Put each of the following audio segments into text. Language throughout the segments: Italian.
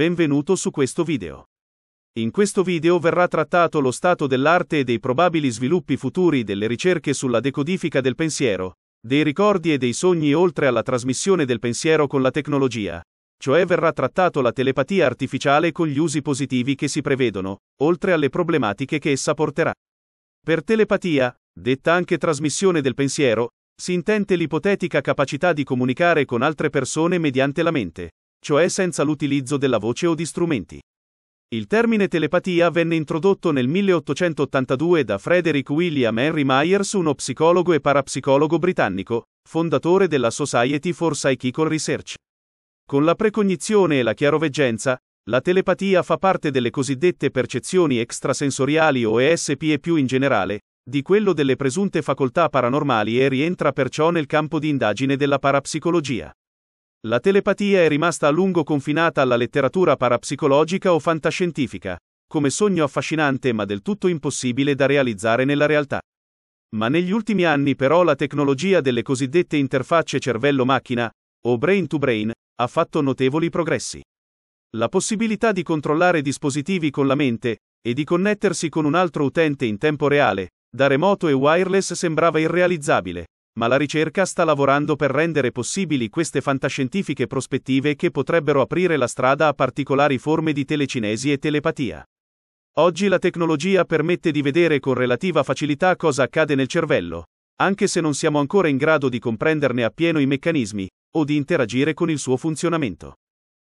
Benvenuto su questo video. In questo video verrà trattato lo stato dell'arte e dei probabili sviluppi futuri delle ricerche sulla decodifica del pensiero, dei ricordi e dei sogni oltre alla trasmissione del pensiero con la tecnologia, cioè verrà trattato la telepatia artificiale con gli usi positivi che si prevedono, oltre alle problematiche che essa porterà. Per telepatia, detta anche trasmissione del pensiero, si intende l'ipotetica capacità di comunicare con altre persone mediante la mente cioè senza l'utilizzo della voce o di strumenti. Il termine telepatia venne introdotto nel 1882 da Frederick William Henry Myers, uno psicologo e parapsicologo britannico, fondatore della Society for Psychical Research. Con la precognizione e la chiaroveggenza, la telepatia fa parte delle cosiddette percezioni extrasensoriali o ESP e più in generale, di quello delle presunte facoltà paranormali e rientra perciò nel campo di indagine della parapsicologia. La telepatia è rimasta a lungo confinata alla letteratura parapsicologica o fantascientifica, come sogno affascinante ma del tutto impossibile da realizzare nella realtà. Ma negli ultimi anni però la tecnologia delle cosiddette interfacce cervello-macchina, o brain-to-brain, ha fatto notevoli progressi. La possibilità di controllare dispositivi con la mente, e di connettersi con un altro utente in tempo reale, da remoto e wireless sembrava irrealizzabile, ma la ricerca sta lavorando per rendere possibili queste fantascientifiche prospettive che potrebbero aprire la strada a particolari forme di telecinesi e telepatia. Oggi la tecnologia permette di vedere con relativa facilità cosa accade nel cervello, anche se non siamo ancora in grado di comprenderne appieno i meccanismi, o di interagire con il suo funzionamento.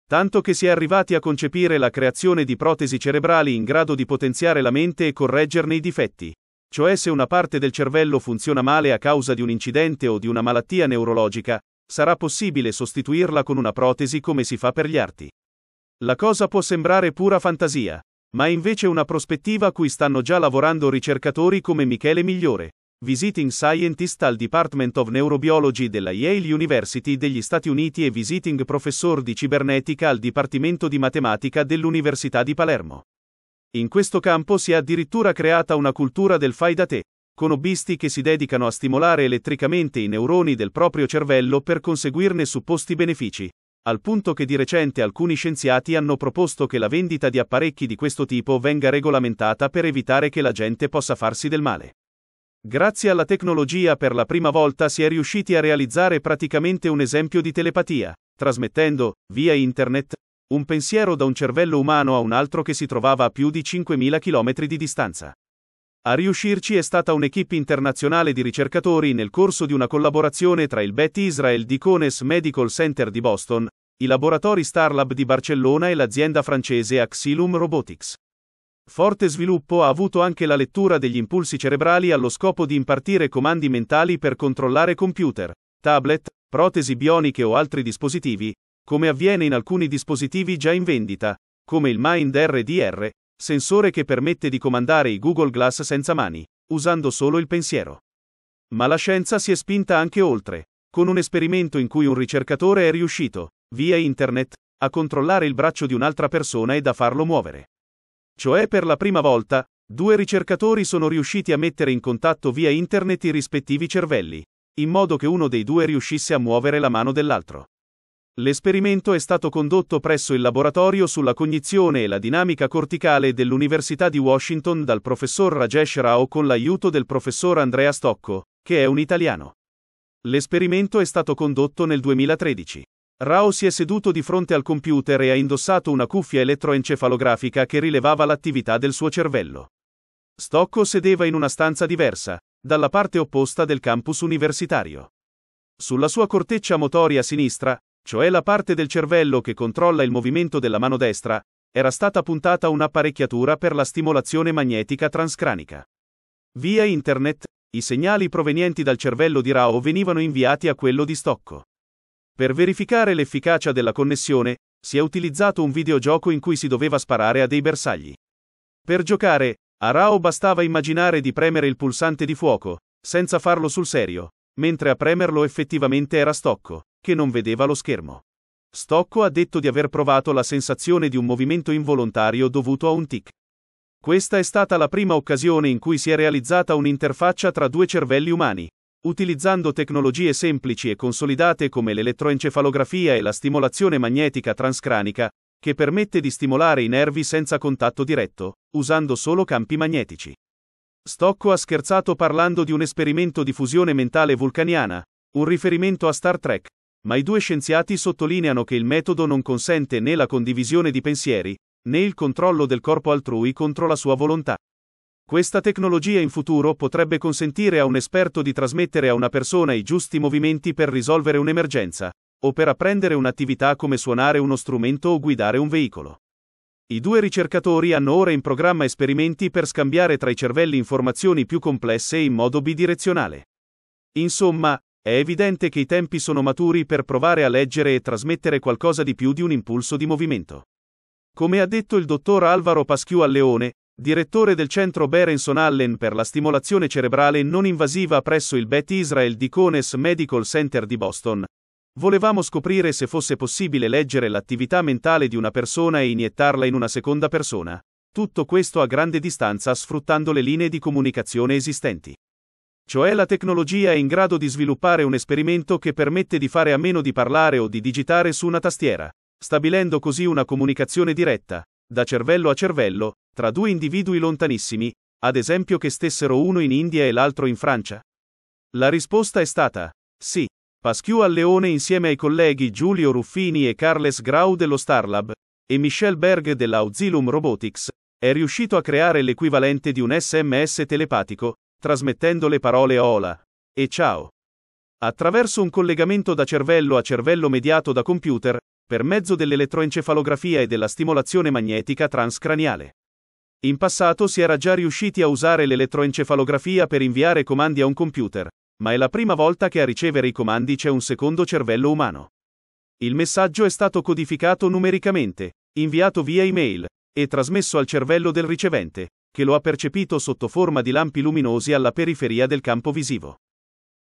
Tanto che si è arrivati a concepire la creazione di protesi cerebrali in grado di potenziare la mente e correggerne i difetti, cioè se una parte del cervello funziona male a causa di un incidente o di una malattia neurologica, sarà possibile sostituirla con una protesi come si fa per gli arti. La cosa può sembrare pura fantasia, ma è invece una prospettiva a cui stanno già lavorando ricercatori come Michele Migliore, visiting scientist al Department of Neurobiology della Yale University degli Stati Uniti e visiting professor di cibernetica al Dipartimento di Matematica dell'Università di Palermo. In questo campo si è addirittura creata una cultura del fai da te, con hobbisti che si dedicano a stimolare elettricamente i neuroni del proprio cervello per conseguirne supposti benefici, al punto che di recente alcuni scienziati hanno proposto che la vendita di apparecchi di questo tipo venga regolamentata per evitare che la gente possa farsi del male. Grazie alla tecnologia per la prima volta si è riusciti a realizzare praticamente un esempio di telepatia, trasmettendo, via internet, un pensiero da un cervello umano a un altro che si trovava a più di 5.000 km di distanza. A riuscirci è stata un'equipe internazionale di ricercatori nel corso di una collaborazione tra il Beth Israel Dicones Medical Center di Boston, i laboratori Starlab di Barcellona e l'azienda francese Axilum Robotics. Forte sviluppo ha avuto anche la lettura degli impulsi cerebrali allo scopo di impartire comandi mentali per controllare computer, tablet, protesi bioniche o altri dispositivi, come avviene in alcuni dispositivi già in vendita, come il Mind RDR, sensore che permette di comandare i Google Glass senza mani, usando solo il pensiero. Ma la scienza si è spinta anche oltre, con un esperimento in cui un ricercatore è riuscito, via internet, a controllare il braccio di un'altra persona ed a farlo muovere. Cioè per la prima volta, due ricercatori sono riusciti a mettere in contatto via internet i rispettivi cervelli, in modo che uno dei due riuscisse a muovere la mano dell'altro. L'esperimento è stato condotto presso il laboratorio sulla cognizione e la dinamica corticale dell'Università di Washington dal professor Rajesh Rao con l'aiuto del professor Andrea Stocco, che è un italiano. L'esperimento è stato condotto nel 2013. Rao si è seduto di fronte al computer e ha indossato una cuffia elettroencefalografica che rilevava l'attività del suo cervello. Stocco sedeva in una stanza diversa, dalla parte opposta del campus universitario. Sulla sua corteccia motoria sinistra, cioè la parte del cervello che controlla il movimento della mano destra, era stata puntata un'apparecchiatura per la stimolazione magnetica transcranica. Via internet, i segnali provenienti dal cervello di Rao venivano inviati a quello di Stocco. Per verificare l'efficacia della connessione, si è utilizzato un videogioco in cui si doveva sparare a dei bersagli. Per giocare, a Rao bastava immaginare di premere il pulsante di fuoco, senza farlo sul serio, mentre a premerlo effettivamente era Stocco, che non vedeva lo schermo. Stocco ha detto di aver provato la sensazione di un movimento involontario dovuto a un tic. Questa è stata la prima occasione in cui si è realizzata un'interfaccia tra due cervelli umani. Utilizzando tecnologie semplici e consolidate come l'elettroencefalografia e la stimolazione magnetica transcranica, che permette di stimolare i nervi senza contatto diretto, usando solo campi magnetici. Stocco ha scherzato parlando di un esperimento di fusione mentale vulcaniana, un riferimento a Star Trek, ma i due scienziati sottolineano che il metodo non consente né la condivisione di pensieri, né il controllo del corpo altrui contro la sua volontà. Questa tecnologia in futuro potrebbe consentire a un esperto di trasmettere a una persona i giusti movimenti per risolvere un'emergenza, o per apprendere un'attività come suonare uno strumento o guidare un veicolo. I due ricercatori hanno ora in programma esperimenti per scambiare tra i cervelli informazioni più complesse in modo bidirezionale. Insomma, è evidente che i tempi sono maturi per provare a leggere e trasmettere qualcosa di più di un impulso di movimento. Come ha detto il dottor Alvaro Paschiù Alleone, direttore del centro Berenson Allen per la stimolazione cerebrale non invasiva presso il Beth Israel Deaconess Medical Center di Boston, Volevamo scoprire se fosse possibile leggere l'attività mentale di una persona e iniettarla in una seconda persona. Tutto questo a grande distanza sfruttando le linee di comunicazione esistenti cioè la tecnologia è in grado di sviluppare un esperimento che permette di fare a meno di parlare o di digitare su una tastiera, stabilendo così una comunicazione diretta, da cervello a cervello, tra due individui lontanissimi, ad esempio che stessero uno in India e l'altro in Francia? La risposta è stata sì. Pasquiu Alleone insieme ai colleghi Giulio Ruffini e Carles Grau dello Starlab e Michel Berg dell'Auxilum Robotics è riuscito a creare l'equivalente di un SMS telepatico, trasmettendo le parole Hola e Ciao. Attraverso un collegamento da cervello a cervello mediato da computer, per mezzo dell'elettroencefalografia e della stimolazione magnetica transcraniale. In passato si era già riusciti a usare l'elettroencefalografia per inviare comandi a un computer, ma è la prima volta che a ricevere i comandi c'è un secondo cervello umano. Il messaggio è stato codificato numericamente, inviato via email e trasmesso al cervello del ricevente, che lo ha percepito sotto forma di lampi luminosi alla periferia del campo visivo.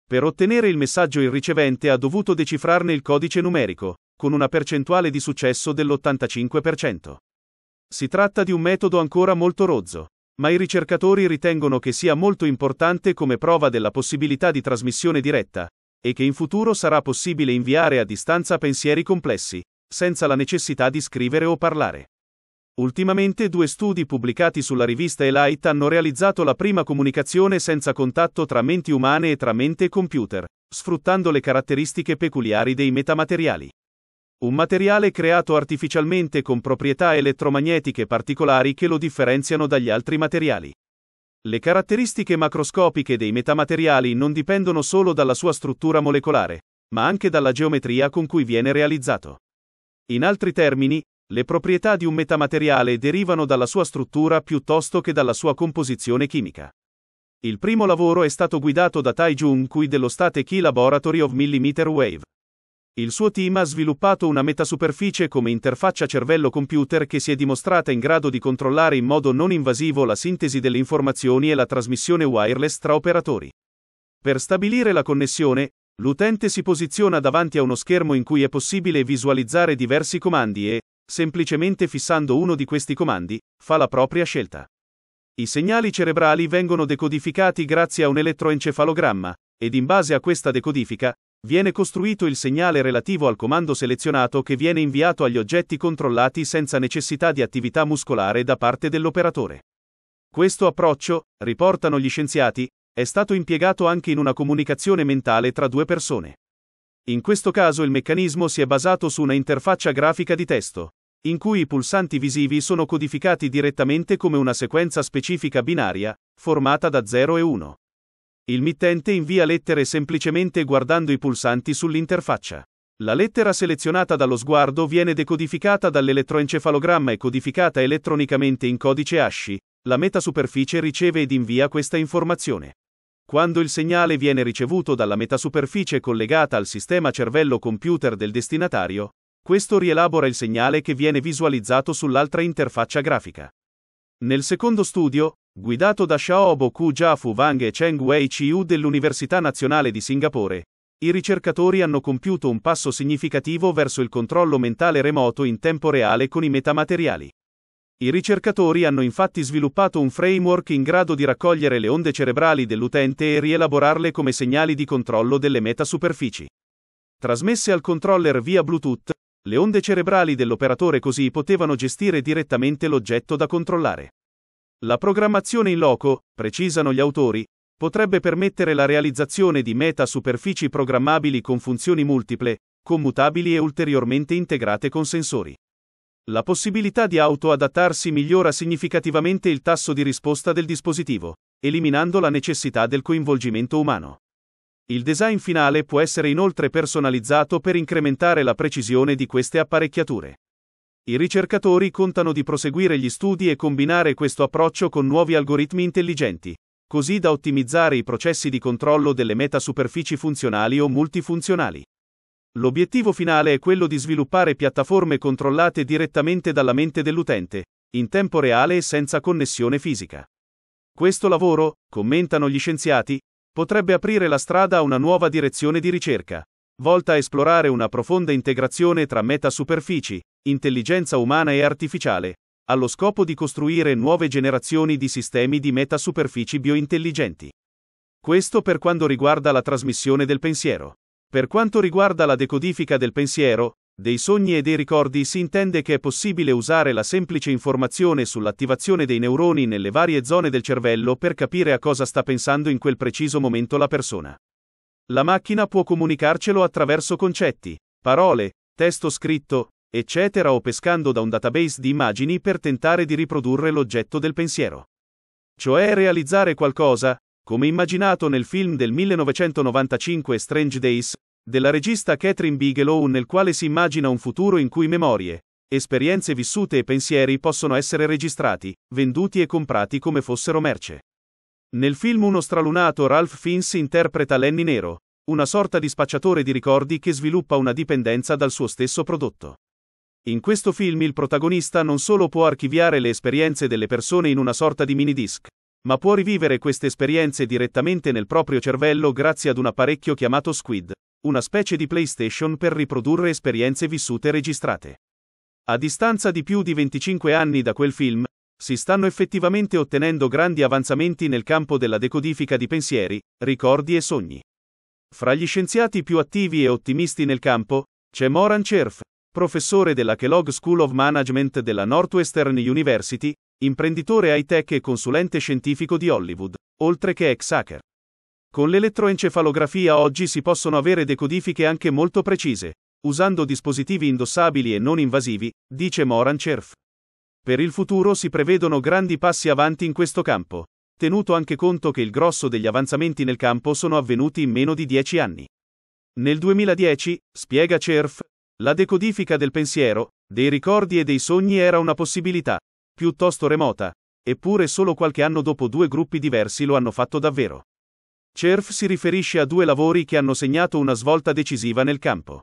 Per ottenere il messaggio il ricevente ha dovuto decifrarne il codice numerico, con una percentuale di successo dell'85%. Si tratta di un metodo ancora molto rozzo, ma i ricercatori ritengono che sia molto importante come prova della possibilità di trasmissione diretta, e che in futuro sarà possibile inviare a distanza pensieri complessi, senza la necessità di scrivere o parlare. Ultimamente due studi pubblicati sulla rivista Elite hanno realizzato la prima comunicazione senza contatto tra menti umane e tra mente e computer, sfruttando le caratteristiche peculiari dei metamateriali. Un materiale creato artificialmente con proprietà elettromagnetiche particolari che lo differenziano dagli altri materiali. Le caratteristiche macroscopiche dei metamateriali non dipendono solo dalla sua struttura molecolare, ma anche dalla geometria con cui viene realizzato. In altri termini, le proprietà di un metamateriale derivano dalla sua struttura piuttosto che dalla sua composizione chimica. Il primo lavoro è stato guidato da Tai Jung Kui dello State Key Laboratory of Millimeter Wave. Il suo team ha sviluppato una metasuperficie come interfaccia cervello-computer che si è dimostrata in grado di controllare in modo non invasivo la sintesi delle informazioni e la trasmissione wireless tra operatori. Per stabilire la connessione, L'utente si posiziona davanti a uno schermo in cui è possibile visualizzare diversi comandi e, semplicemente fissando uno di questi comandi, fa la propria scelta. I segnali cerebrali vengono decodificati grazie a un elettroencefalogramma, ed in base a questa decodifica, viene costruito il segnale relativo al comando selezionato che viene inviato agli oggetti controllati senza necessità di attività muscolare da parte dell'operatore. Questo approccio, riportano gli scienziati, è stato impiegato anche in una comunicazione mentale tra due persone. In questo caso il meccanismo si è basato su una interfaccia grafica di testo, in cui i pulsanti visivi sono codificati direttamente come una sequenza specifica binaria, formata da 0 e 1. Il mittente invia lettere semplicemente guardando i pulsanti sull'interfaccia. La lettera selezionata dallo sguardo viene decodificata dall'elettroencefalogramma e codificata elettronicamente in codice ASCII. La metasuperficie riceve ed invia questa informazione. Quando il segnale viene ricevuto dalla metasuperficie collegata al sistema cervello-computer del destinatario, questo rielabora il segnale che viene visualizzato sull'altra interfaccia grafica. Nel secondo studio, guidato da Xiaobo Ku Jafu Wang e Cheng Wei Chiu dell'Università Nazionale di Singapore, i ricercatori hanno compiuto un passo significativo verso il controllo mentale remoto in tempo reale con i metamateriali. I ricercatori hanno infatti sviluppato un framework in grado di raccogliere le onde cerebrali dell'utente e rielaborarle come segnali di controllo delle metasuperfici. Trasmesse al controller via Bluetooth, le onde cerebrali dell'operatore così potevano gestire direttamente l'oggetto da controllare. La programmazione in loco, precisano gli autori, potrebbe permettere la realizzazione di metasuperfici programmabili con funzioni multiple, commutabili e ulteriormente integrate con sensori. La possibilità di autoadattarsi migliora significativamente il tasso di risposta del dispositivo, eliminando la necessità del coinvolgimento umano. Il design finale può essere inoltre personalizzato per incrementare la precisione di queste apparecchiature. I ricercatori contano di proseguire gli studi e combinare questo approccio con nuovi algoritmi intelligenti, così da ottimizzare i processi di controllo delle metasuperfici funzionali o multifunzionali. L'obiettivo finale è quello di sviluppare piattaforme controllate direttamente dalla mente dell'utente, in tempo reale e senza connessione fisica. Questo lavoro, commentano gli scienziati, potrebbe aprire la strada a una nuova direzione di ricerca, volta a esplorare una profonda integrazione tra metasuperfici, intelligenza umana e artificiale, allo scopo di costruire nuove generazioni di sistemi di metasuperfici biointelligenti. Questo per quanto riguarda la trasmissione del pensiero. Per quanto riguarda la decodifica del pensiero, dei sogni e dei ricordi si intende che è possibile usare la semplice informazione sull'attivazione dei neuroni nelle varie zone del cervello per capire a cosa sta pensando in quel preciso momento la persona. La macchina può comunicarcelo attraverso concetti, parole, testo scritto, eccetera o pescando da un database di immagini per tentare di riprodurre l'oggetto del pensiero. Cioè realizzare qualcosa, come immaginato nel film del 1995 Strange Days, della regista Catherine Bigelow nel quale si immagina un futuro in cui memorie, esperienze vissute e pensieri possono essere registrati, venduti e comprati come fossero merce. Nel film Uno stralunato Ralph Fiennes interpreta Lenny Nero, una sorta di spacciatore di ricordi che sviluppa una dipendenza dal suo stesso prodotto. In questo film il protagonista non solo può archiviare le esperienze delle persone in una sorta di mini disc, ma può rivivere queste esperienze direttamente nel proprio cervello grazie ad un apparecchio chiamato Squid, una specie di PlayStation per riprodurre esperienze vissute e registrate. A distanza di più di 25 anni da quel film, si stanno effettivamente ottenendo grandi avanzamenti nel campo della decodifica di pensieri, ricordi e sogni. Fra gli scienziati più attivi e ottimisti nel campo, c'è Moran Cerf, professore della Kellogg School of Management della Northwestern University, Imprenditore high-tech e consulente scientifico di Hollywood, oltre che ex hacker. Con l'elettroencefalografia oggi si possono avere decodifiche anche molto precise, usando dispositivi indossabili e non invasivi, dice Moran Cerf. Per il futuro si prevedono grandi passi avanti in questo campo, tenuto anche conto che il grosso degli avanzamenti nel campo sono avvenuti in meno di dieci anni. Nel 2010, spiega Cerf, la decodifica del pensiero, dei ricordi e dei sogni era una possibilità, piuttosto remota. Eppure solo qualche anno dopo due gruppi diversi lo hanno fatto davvero. Cerf si riferisce a due lavori che hanno segnato una svolta decisiva nel campo.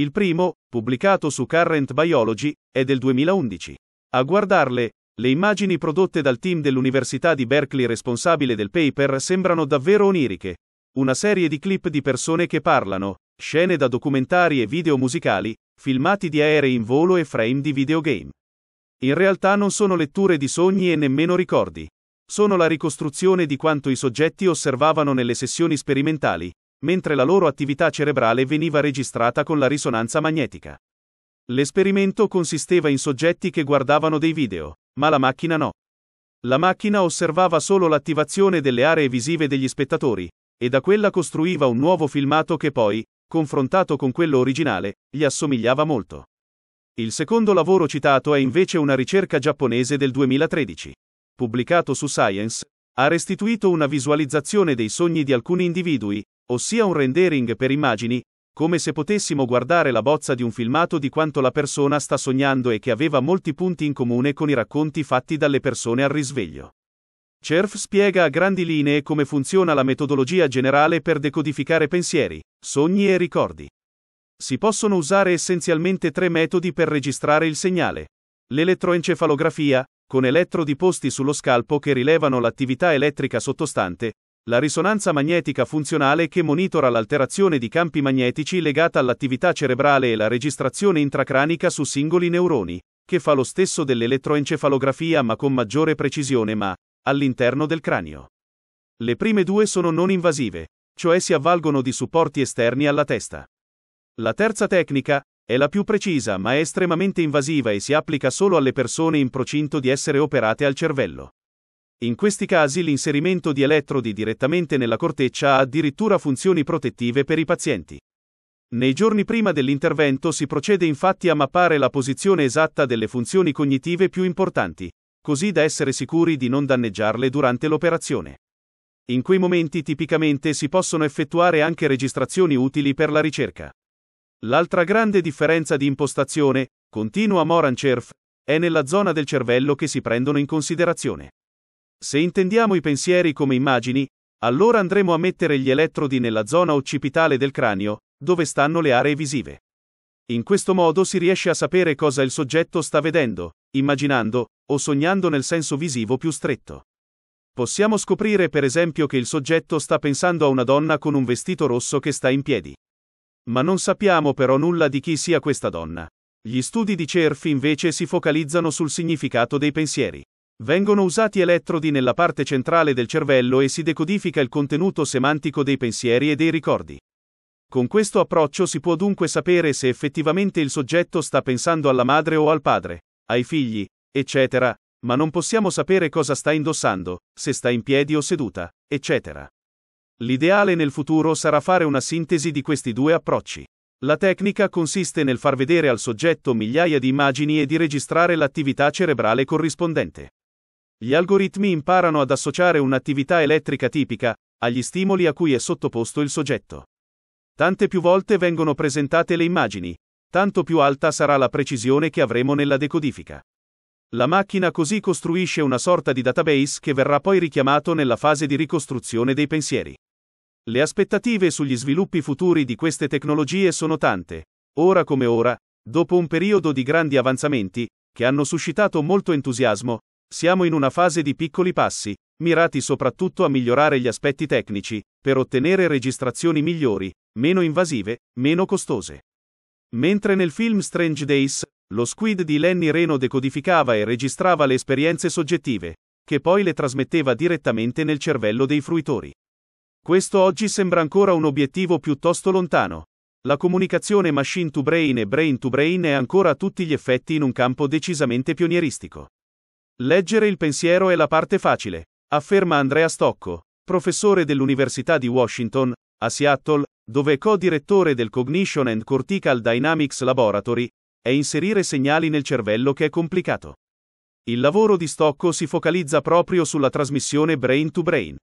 Il primo, pubblicato su Current Biology, è del 2011. A guardarle, le immagini prodotte dal team dell'Università di Berkeley responsabile del paper sembrano davvero oniriche. Una serie di clip di persone che parlano, scene da documentari e video musicali, filmati di aerei in volo e frame di videogame. In realtà non sono letture di sogni e nemmeno ricordi. Sono la ricostruzione di quanto i soggetti osservavano nelle sessioni sperimentali, mentre la loro attività cerebrale veniva registrata con la risonanza magnetica. L'esperimento consisteva in soggetti che guardavano dei video, ma la macchina no. La macchina osservava solo l'attivazione delle aree visive degli spettatori, e da quella costruiva un nuovo filmato che poi, confrontato con quello originale, gli assomigliava molto. Il secondo lavoro citato è invece una ricerca giapponese del 2013. Pubblicato su Science, ha restituito una visualizzazione dei sogni di alcuni individui, ossia un rendering per immagini, come se potessimo guardare la bozza di un filmato di quanto la persona sta sognando e che aveva molti punti in comune con i racconti fatti dalle persone al risveglio. CERF spiega a grandi linee come funziona la metodologia generale per decodificare pensieri, sogni e ricordi. Si possono usare essenzialmente tre metodi per registrare il segnale. L'elettroencefalografia, con elettrodi posti sullo scalpo che rilevano l'attività elettrica sottostante, la risonanza magnetica funzionale che monitora l'alterazione di campi magnetici legata all'attività cerebrale e la registrazione intracranica su singoli neuroni, che fa lo stesso dell'elettroencefalografia ma con maggiore precisione ma all'interno del cranio. Le prime due sono non invasive, cioè si avvalgono di supporti esterni alla testa. La terza tecnica è la più precisa ma è estremamente invasiva e si applica solo alle persone in procinto di essere operate al cervello. In questi casi l'inserimento di elettrodi direttamente nella corteccia ha addirittura funzioni protettive per i pazienti. Nei giorni prima dell'intervento si procede infatti a mappare la posizione esatta delle funzioni cognitive più importanti, così da essere sicuri di non danneggiarle durante l'operazione. In quei momenti tipicamente si possono effettuare anche registrazioni utili per la ricerca. L'altra grande differenza di impostazione, continua Morancherf, è nella zona del cervello che si prendono in considerazione. Se intendiamo i pensieri come immagini, allora andremo a mettere gli elettrodi nella zona occipitale del cranio, dove stanno le aree visive. In questo modo si riesce a sapere cosa il soggetto sta vedendo, immaginando, o sognando nel senso visivo più stretto. Possiamo scoprire per esempio che il soggetto sta pensando a una donna con un vestito rosso che sta in piedi. Ma non sappiamo però nulla di chi sia questa donna. Gli studi di CERF invece si focalizzano sul significato dei pensieri. Vengono usati elettrodi nella parte centrale del cervello e si decodifica il contenuto semantico dei pensieri e dei ricordi. Con questo approccio si può dunque sapere se effettivamente il soggetto sta pensando alla madre o al padre, ai figli, eccetera, ma non possiamo sapere cosa sta indossando, se sta in piedi o seduta, eccetera. L'ideale nel futuro sarà fare una sintesi di questi due approcci. La tecnica consiste nel far vedere al soggetto migliaia di immagini e di registrare l'attività cerebrale corrispondente. Gli algoritmi imparano ad associare un'attività elettrica tipica agli stimoli a cui è sottoposto il soggetto. Tante più volte vengono presentate le immagini, tanto più alta sarà la precisione che avremo nella decodifica. La macchina così costruisce una sorta di database che verrà poi richiamato nella fase di ricostruzione dei pensieri. Le aspettative sugli sviluppi futuri di queste tecnologie sono tante. Ora come ora, dopo un periodo di grandi avanzamenti, che hanno suscitato molto entusiasmo, siamo in una fase di piccoli passi, mirati soprattutto a migliorare gli aspetti tecnici, per ottenere registrazioni migliori, meno invasive, meno costose. Mentre nel film Strange Days, lo squid di Lenny Reno decodificava e registrava le esperienze soggettive, che poi le trasmetteva direttamente nel cervello dei fruitori. Questo oggi sembra ancora un obiettivo piuttosto lontano. La comunicazione machine to brain e brain to brain è ancora a tutti gli effetti in un campo decisamente pionieristico. Leggere il pensiero è la parte facile, afferma Andrea Stocco, professore dell'Università di Washington, a Seattle, dove è co-direttore del Cognition and Cortical Dynamics Laboratory, è inserire segnali nel cervello che è complicato. Il lavoro di Stocco si focalizza proprio sulla trasmissione brain to brain.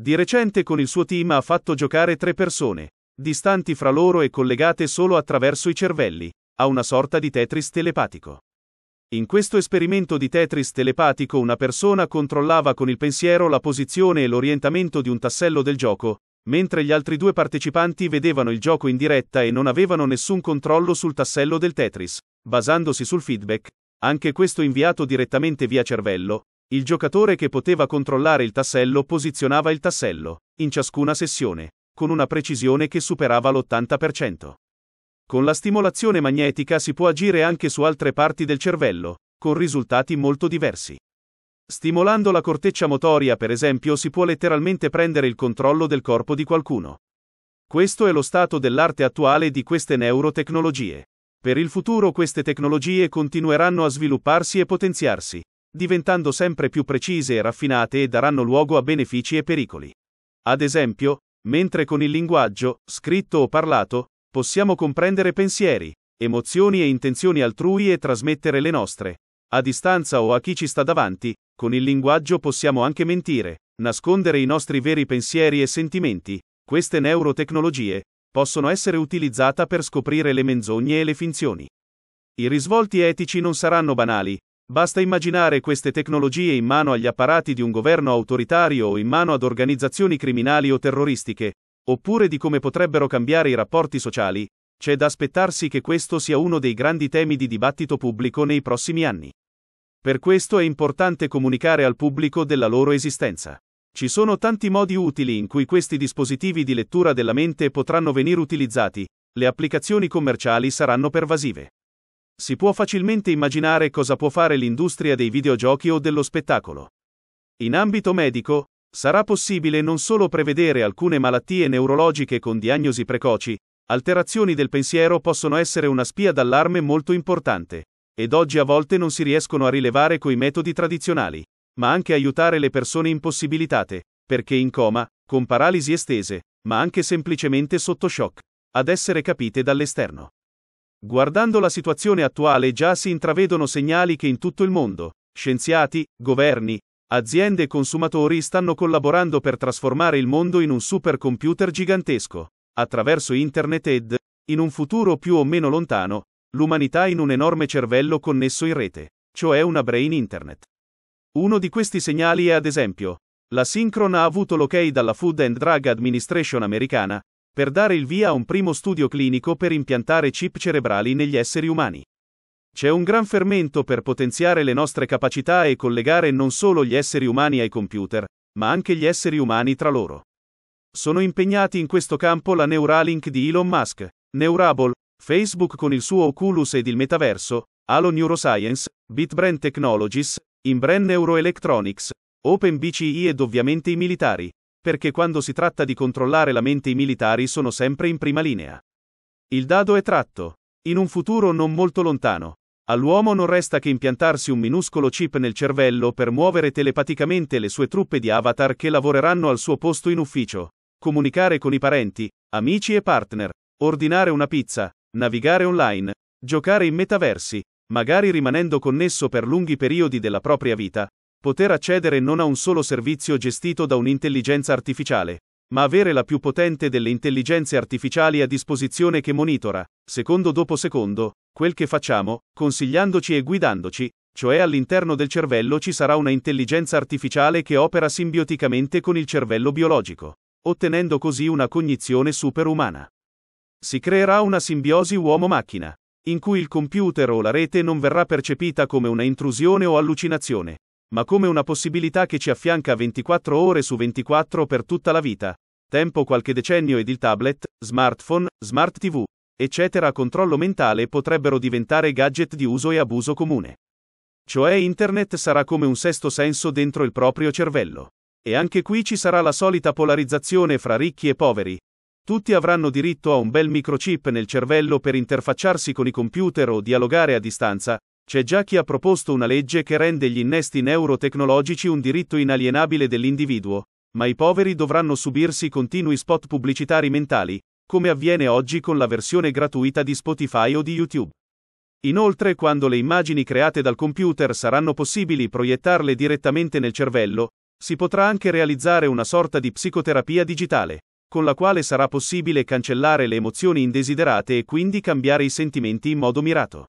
Di recente con il suo team ha fatto giocare tre persone, distanti fra loro e collegate solo attraverso i cervelli, a una sorta di Tetris telepatico. In questo esperimento di Tetris telepatico una persona controllava con il pensiero la posizione e l'orientamento di un tassello del gioco, mentre gli altri due partecipanti vedevano il gioco in diretta e non avevano nessun controllo sul tassello del Tetris, basandosi sul feedback, anche questo inviato direttamente via cervello, il giocatore che poteva controllare il tassello posizionava il tassello, in ciascuna sessione, con una precisione che superava l'80%. Con la stimolazione magnetica si può agire anche su altre parti del cervello, con risultati molto diversi. Stimolando la corteccia motoria, per esempio, si può letteralmente prendere il controllo del corpo di qualcuno. Questo è lo stato dell'arte attuale di queste neurotecnologie. Per il futuro queste tecnologie continueranno a svilupparsi e potenziarsi, diventando sempre più precise e raffinate e daranno luogo a benefici e pericoli. Ad esempio, mentre con il linguaggio, scritto o parlato, possiamo comprendere pensieri, emozioni e intenzioni altrui e trasmettere le nostre. A distanza o a chi ci sta davanti, con il linguaggio possiamo anche mentire, nascondere i nostri veri pensieri e sentimenti. Queste neurotecnologie possono essere utilizzate per scoprire le menzogne e le finzioni. I risvolti etici non saranno banali, Basta immaginare queste tecnologie in mano agli apparati di un governo autoritario o in mano ad organizzazioni criminali o terroristiche, oppure di come potrebbero cambiare i rapporti sociali, c'è da aspettarsi che questo sia uno dei grandi temi di dibattito pubblico nei prossimi anni. Per questo è importante comunicare al pubblico della loro esistenza. Ci sono tanti modi utili in cui questi dispositivi di lettura della mente potranno venire utilizzati, le applicazioni commerciali saranno pervasive si può facilmente immaginare cosa può fare l'industria dei videogiochi o dello spettacolo. In ambito medico, sarà possibile non solo prevedere alcune malattie neurologiche con diagnosi precoci, alterazioni del pensiero possono essere una spia d'allarme molto importante, ed oggi a volte non si riescono a rilevare coi metodi tradizionali, ma anche aiutare le persone impossibilitate, perché in coma, con paralisi estese, ma anche semplicemente sotto shock, ad essere capite dall'esterno. Guardando la situazione attuale già si intravedono segnali che in tutto il mondo, scienziati, governi, aziende e consumatori stanno collaborando per trasformare il mondo in un supercomputer gigantesco. Attraverso Internet ed, in un futuro più o meno lontano, l'umanità in un enorme cervello connesso in rete, cioè una brain Internet. Uno di questi segnali è ad esempio, la Synchron ha avuto l'ok dalla Food and Drug Administration americana, per dare il via a un primo studio clinico per impiantare chip cerebrali negli esseri umani. C'è un gran fermento per potenziare le nostre capacità e collegare non solo gli esseri umani ai computer, ma anche gli esseri umani tra loro. Sono impegnati in questo campo la Neuralink di Elon Musk, Neurable, Facebook con il suo Oculus ed il metaverso, Halo Neuroscience, Bitbrand Technologies, Inbrand Neuroelectronics, OpenBCI ed ovviamente i militari, perché quando si tratta di controllare la mente i militari sono sempre in prima linea. Il dado è tratto. In un futuro non molto lontano, all'uomo non resta che impiantarsi un minuscolo chip nel cervello per muovere telepaticamente le sue truppe di avatar che lavoreranno al suo posto in ufficio, comunicare con i parenti, amici e partner, ordinare una pizza, navigare online, giocare in metaversi, magari rimanendo connesso per lunghi periodi della propria vita, Poter accedere non a un solo servizio gestito da un'intelligenza artificiale, ma avere la più potente delle intelligenze artificiali a disposizione che monitora, secondo dopo secondo, quel che facciamo, consigliandoci e guidandoci, cioè all'interno del cervello ci sarà una intelligenza artificiale che opera simbioticamente con il cervello biologico, ottenendo così una cognizione superumana. Si creerà una simbiosi uomo-macchina, in cui il computer o la rete non verrà percepita come una intrusione o allucinazione, ma come una possibilità che ci affianca 24 ore su 24 per tutta la vita. Tempo qualche decennio ed il tablet, smartphone, smart TV, eccetera a controllo mentale potrebbero diventare gadget di uso e abuso comune. Cioè internet sarà come un sesto senso dentro il proprio cervello. E anche qui ci sarà la solita polarizzazione fra ricchi e poveri. Tutti avranno diritto a un bel microchip nel cervello per interfacciarsi con i computer o dialogare a distanza, c'è già chi ha proposto una legge che rende gli innesti neurotecnologici un diritto inalienabile dell'individuo, ma i poveri dovranno subirsi continui spot pubblicitari mentali, come avviene oggi con la versione gratuita di Spotify o di YouTube. Inoltre, quando le immagini create dal computer saranno possibili proiettarle direttamente nel cervello, si potrà anche realizzare una sorta di psicoterapia digitale, con la quale sarà possibile cancellare le emozioni indesiderate e quindi cambiare i sentimenti in modo mirato.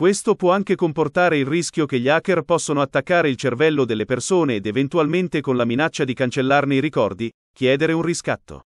Questo può anche comportare il rischio che gli hacker possano attaccare il cervello delle persone ed eventualmente con la minaccia di cancellarne i ricordi, chiedere un riscatto.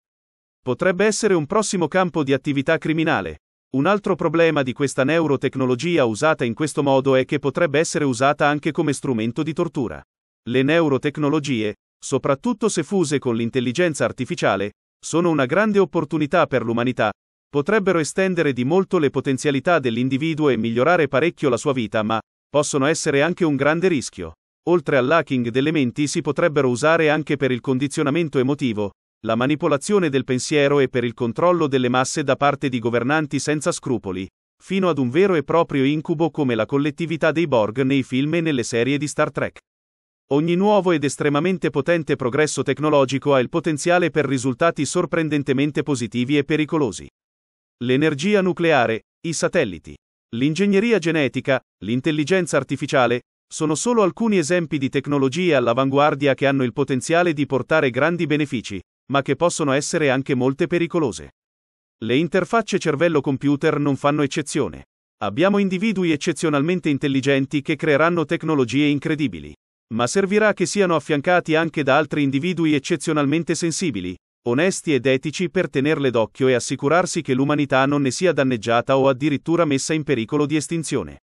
Potrebbe essere un prossimo campo di attività criminale. Un altro problema di questa neurotecnologia usata in questo modo è che potrebbe essere usata anche come strumento di tortura. Le neurotecnologie, soprattutto se fuse con l'intelligenza artificiale, sono una grande opportunità per l'umanità, potrebbero estendere di molto le potenzialità dell'individuo e migliorare parecchio la sua vita, ma possono essere anche un grande rischio. Oltre al hacking delle menti si potrebbero usare anche per il condizionamento emotivo, la manipolazione del pensiero e per il controllo delle masse da parte di governanti senza scrupoli, fino ad un vero e proprio incubo come la collettività dei Borg nei film e nelle serie di Star Trek. Ogni nuovo ed estremamente potente progresso tecnologico ha il potenziale per risultati sorprendentemente positivi e pericolosi l'energia nucleare, i satelliti, l'ingegneria genetica, l'intelligenza artificiale, sono solo alcuni esempi di tecnologie all'avanguardia che hanno il potenziale di portare grandi benefici, ma che possono essere anche molte pericolose. Le interfacce cervello-computer non fanno eccezione. Abbiamo individui eccezionalmente intelligenti che creeranno tecnologie incredibili. Ma servirà che siano affiancati anche da altri individui eccezionalmente sensibili, onesti ed etici per tenerle d'occhio e assicurarsi che l'umanità non ne sia danneggiata o addirittura messa in pericolo di estinzione.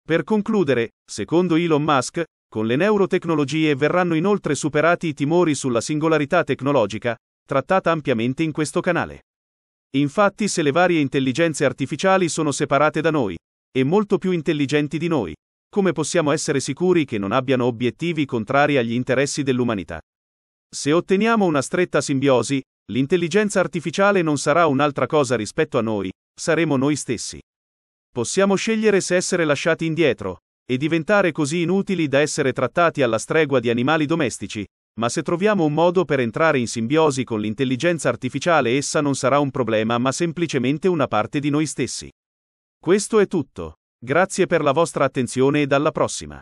Per concludere, secondo Elon Musk, con le neurotecnologie verranno inoltre superati i timori sulla singolarità tecnologica, trattata ampiamente in questo canale. Infatti se le varie intelligenze artificiali sono separate da noi, e molto più intelligenti di noi, come possiamo essere sicuri che non abbiano obiettivi contrari agli interessi dell'umanità? Se otteniamo una stretta simbiosi, l'intelligenza artificiale non sarà un'altra cosa rispetto a noi, saremo noi stessi. Possiamo scegliere se essere lasciati indietro, e diventare così inutili da essere trattati alla stregua di animali domestici, ma se troviamo un modo per entrare in simbiosi con l'intelligenza artificiale essa non sarà un problema ma semplicemente una parte di noi stessi. Questo è tutto. Grazie per la vostra attenzione e alla prossima.